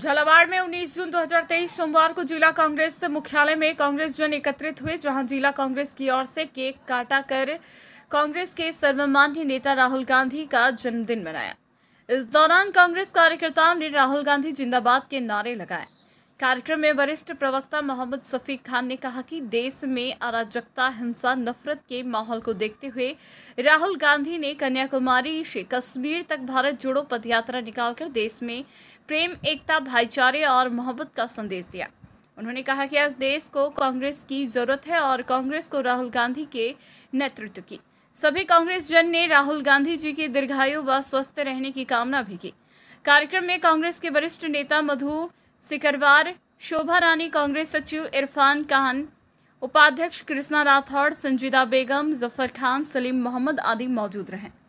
झालावाड़ में 19 जून 2023 सोमवार को जिला कांग्रेस मुख्यालय में कांग्रेस जन एकत्रित हुए जहां जिला कांग्रेस की ओर से केक काटा कर कांग्रेस के सर्वमान्य नेता राहुल गांधी का जन्मदिन मनाया इस दौरान कांग्रेस कार्यकर्ताओं ने राहुल गांधी जिंदाबाद के नारे लगाए कार्यक्रम में वरिष्ठ प्रवक्ता मोहम्मद सफ़ी खान ने कहा कि देश में अराजकता हिंसा नफरत के माहौल को देखते हुए राहुल गांधी ने कन्याकुमारी से कश्मीर तक भारत जोड़ो पदयात्रा निकालकर देश में प्रेम एकता भाईचारे और मोहब्बत का संदेश दिया उन्होंने कहा कि आज देश को कांग्रेस की जरूरत है और कांग्रेस को राहुल गांधी के नेतृत्व की सभी कांग्रेस जन ने राहुल गांधी जी की दीर्घायु व स्वस्थ रहने की कामना भी की कार्यक्रम में कांग्रेस के वरिष्ठ नेता मधु सिकरवार शोभा रानी कांग्रेस सचिव इरफान खान उपाध्यक्ष कृष्णा राठौड़ संजीदा बेगम जफर खान सलीम मोहम्मद आदि मौजूद रहे